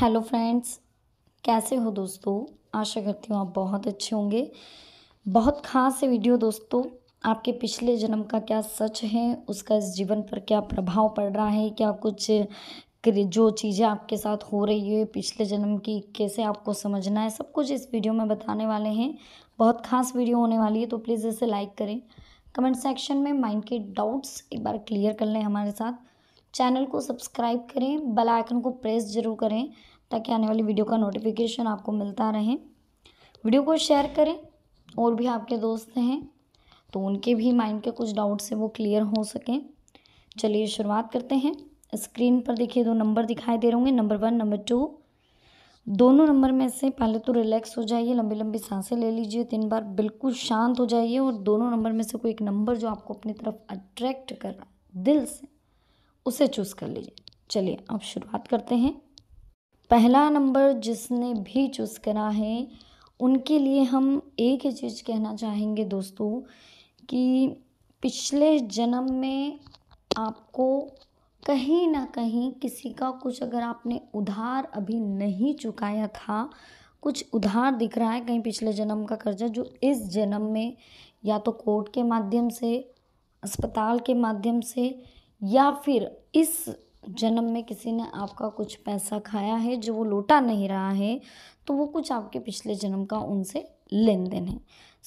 hello friends कैसे हो दोस्तों आशा करती हूँ आप बहुत अच्छे होंगे बहुत खास वीडियो दोस्तों आपके पिछले जन्म का क्या सच है उसका इस जीवन पर क्या प्रभाव पड़ रहा है क्या कुछ जो चीज़ें आपके साथ हो रही है पिछले जन्म की कैसे आपको समझना है सब कुछ इस वीडियो में बताने वाले हैं बहुत खास वीडियो होने वाली है तो प्लीज़ इसे लाइक करें कमेंट सेक्शन में माइंड के डाउट्स एक बार क्लियर कर लें हमारे साथ चैनल को सब्सक्राइब करें बेल आइकन को प्रेस जरूर करें ताकि आने वाली वीडियो का नोटिफिकेशन आपको मिलता रहे वीडियो को शेयर करें और भी आपके दोस्त हैं तो उनके भी माइंड के कुछ डाउट्स हैं वो क्लियर हो सकें चलिए शुरुआत करते हैं स्क्रीन पर देखिए दो नंबर दिखाई दे रहे होंगे नंबर वन नंबर टू दोनों नंबर में से पहले तो रिलैक्स हो जाइए लंबी लंबी सांसें ले लीजिए तीन बार बिल्कुल शांत हो जाइए और दोनों नंबर में से कोई एक नंबर जो आपको अपनी तरफ अट्रैक्ट कर रहा है दिल से उसे चूज़ कर लीजिए चलिए अब शुरुआत करते हैं पहला नंबर जिसने भी चूज़ करा है उनके लिए हम एक ही चीज़ कहना चाहेंगे दोस्तों कि पिछले जन्म में आपको कहीं ना कहीं किसी का कुछ अगर आपने उधार अभी नहीं चुकाया था कुछ उधार दिख रहा है कहीं पिछले जन्म का कर्जा जो इस जन्म में या तो कोर्ट के माध्यम से अस्पताल के माध्यम से या फिर इस जन्म में किसी ने आपका कुछ पैसा खाया है जो वो लौटा नहीं रहा है तो वो कुछ आपके पिछले जन्म का उनसे लेन देन है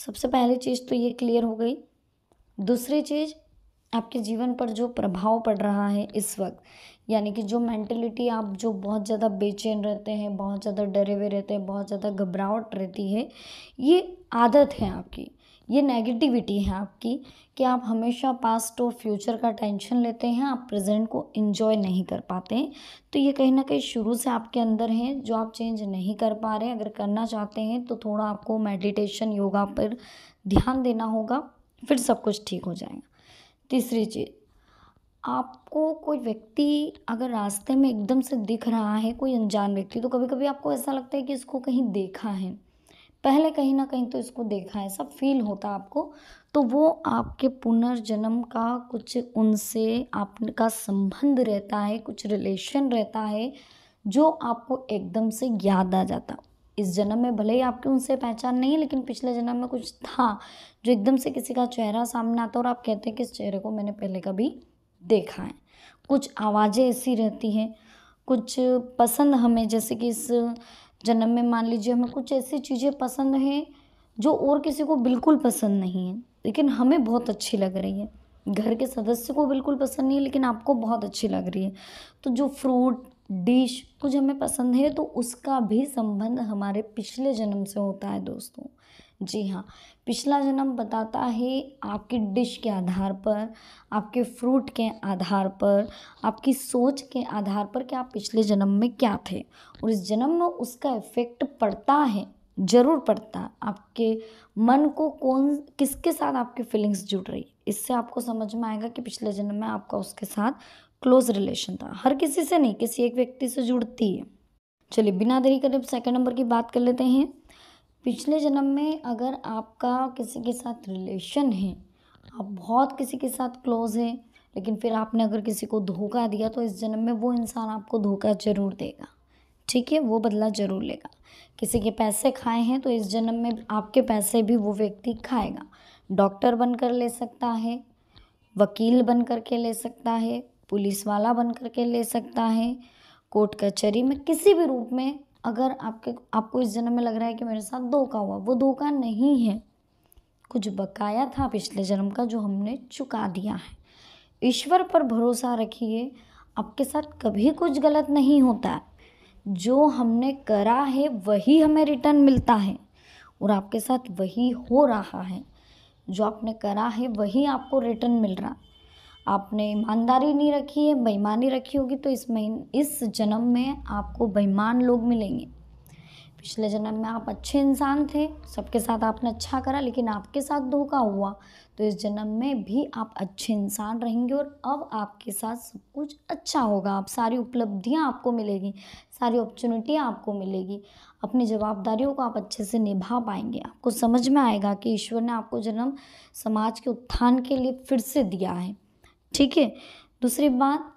सबसे पहली चीज़ तो ये क्लियर हो गई दूसरी चीज़ आपके जीवन पर जो प्रभाव पड़ रहा है इस वक्त यानी कि जो मेंटेलिटी आप जो बहुत ज़्यादा बेचैन रहते हैं बहुत ज़्यादा डरे हुए रहते हैं बहुत ज़्यादा घबराहट रहती है ये आदत है आपकी ये नेगेटिविटी है आपकी कि आप हमेशा पास्ट और फ्यूचर का टेंशन लेते हैं आप प्रेजेंट को इन्जॉय नहीं कर पाते तो ये कहीं ना कहीं शुरू से आपके अंदर है जो आप चेंज नहीं कर पा रहे अगर करना चाहते हैं तो थोड़ा आपको मेडिटेशन योगा पर ध्यान देना होगा फिर सब कुछ ठीक हो जाएगा तीसरी चीज़ आपको कोई व्यक्ति अगर रास्ते में एकदम से दिख रहा है कोई अनजान व्यक्ति तो कभी कभी आपको ऐसा लगता है कि इसको कहीं देखा है पहले कहीं ना कहीं तो इसको देखा है सब फील होता आपको तो वो आपके पुनर्जन्म का कुछ उनसे आपका संबंध रहता है कुछ रिलेशन रहता है जो आपको एकदम से याद आ जाता इस जन्म में भले ही आपकी उनसे पहचान नहीं है लेकिन पिछले जन्म में कुछ था जो एकदम से किसी का चेहरा सामने आता और आप कहते हैं कि इस चेहरे को मैंने पहले कभी देखा है कुछ आवाज़ें ऐसी रहती हैं कुछ पसंद हमें जैसे कि इस जन्म में मान लीजिए हमें कुछ ऐसी चीज़ें पसंद हैं जो और किसी को बिल्कुल पसंद नहीं है लेकिन हमें बहुत अच्छी लग रही है घर के सदस्य को बिल्कुल पसंद नहीं है लेकिन आपको बहुत अच्छी लग रही है तो जो फ्रूट डिश कुछ हमें पसंद है तो उसका भी संबंध हमारे पिछले जन्म से होता है दोस्तों जी हाँ पिछला जन्म बताता है आपकी डिश के आधार पर आपके फ्रूट के आधार पर आपकी सोच के आधार पर कि आप पिछले जन्म में क्या थे और इस जन्म में उसका इफ़ेक्ट पड़ता है ज़रूर पड़ता है आपके मन को कौन किसके साथ आपकी फीलिंग्स जुड़ रही इससे आपको समझ में आएगा कि पिछले जन्म में आपका उसके साथ क्लोज रिलेशन था हर किसी से नहीं किसी एक व्यक्ति से जुड़ती है चलिए बिना देरी करीब सेकंड सेकेंड नंबर की बात कर लेते हैं पिछले जन्म में अगर आपका किसी के साथ रिलेशन है आप बहुत किसी के साथ क्लोज हैं लेकिन फिर आपने अगर किसी को धोखा दिया तो इस जन्म में वो इंसान आपको धोखा ज़रूर देगा ठीक है वो बदला ज़रूर लेगा किसी के पैसे खाए हैं तो इस जन्म में आपके पैसे भी वो व्यक्ति खाएगा डॉक्टर बनकर ले सकता है वकील बन कर के ले सकता है पुलिस वाला बन कर के ले सकता है कोर्ट कचहरी में किसी भी रूप में अगर आपके आपको इस जन्म में लग रहा है कि मेरे साथ धोखा हुआ वो धोखा नहीं है कुछ बकाया था पिछले जन्म का जो हमने चुका दिया है ईश्वर पर भरोसा रखिए आपके साथ कभी कुछ गलत नहीं होता जो हमने करा है वही हमें रिटर्न मिलता है और आपके साथ वही हो रहा है जो आपने करा है वही आपको रिटर्न मिल रहा है आपने ईमानदारी नहीं रखी है बेईमानी रखी होगी तो इस महीन इस जन्म में आपको बेईमान लोग मिलेंगे पिछले जन्म में आप अच्छे इंसान थे सबके साथ आपने अच्छा करा लेकिन आपके साथ धोखा हुआ तो इस जन्म में भी आप अच्छे इंसान रहेंगे और अब आपके साथ सब कुछ अच्छा होगा आप सारी उपलब्धियां आपको मिलेगी सारी अपॉर्चुनिटियां आपको मिलेगी अपनी जवाबदारियों को आप अच्छे से निभा पाएंगे आपको समझ में आएगा कि ईश्वर ने आपको जन्म समाज के उत्थान के लिए फिर से दिया है ठीक है दूसरी बात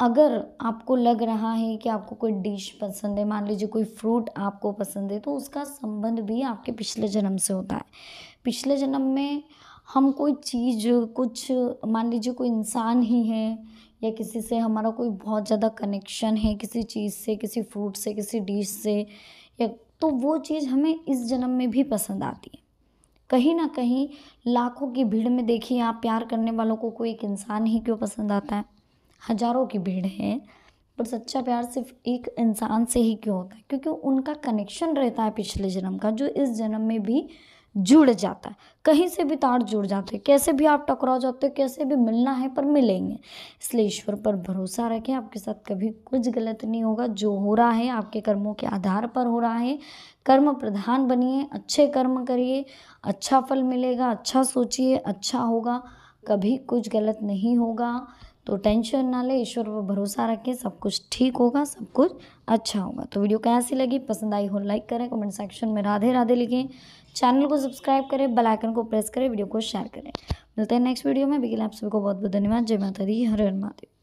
अगर आपको लग रहा है कि आपको कोई डिश पसंद है मान लीजिए कोई फ्रूट आपको पसंद है तो उसका संबंध भी आपके पिछले जन्म से होता है पिछले जन्म में हम कोई चीज़ कुछ मान लीजिए कोई इंसान ही है या किसी से हमारा कोई बहुत ज़्यादा कनेक्शन है किसी चीज़ से किसी फ्रूट से किसी डिश से या तो वो चीज़ हमें इस जन्म में भी पसंद आती है कहीं ना कहीं लाखों की भीड़ में देखिए आप प्यार करने वालों को कोई एक इंसान ही क्यों पसंद आता है हजारों की भीड़ है पर सच्चा प्यार सिर्फ एक इंसान से ही क्यों होता है क्योंकि उनका कनेक्शन रहता है पिछले जन्म का जो इस जन्म में भी जुड़ जाता है कहीं से भी तार जुड़ जाते हैं कैसे भी आप टकराव जाते हो कैसे भी मिलना है पर मिलेंगे इसलिए ईश्वर पर भरोसा रखें आपके साथ कभी कुछ गलत नहीं होगा जो हो रहा है आपके कर्मों के आधार पर हो रहा है कर्म प्रधान बनिए अच्छे कर्म करिए अच्छा फल मिलेगा अच्छा सोचिए अच्छा होगा कभी कुछ गलत नहीं होगा तो टेंशन ना ले ईश्वर पर भरोसा रखें सब कुछ ठीक होगा सब कुछ अच्छा होगा तो वीडियो कैसी लगी पसंद आई हो लाइक करें कमेंट सेक्शन में राधे राधे लिखें चैनल को सब्सक्राइब करें बेल आइकन को प्रेस करें वीडियो को शेयर करें मिलते हैं नेक्स्ट वीडियो में बिकिल आप सभी को बहुत बहुत धन्यवाद जय माता दी हर हर महादेव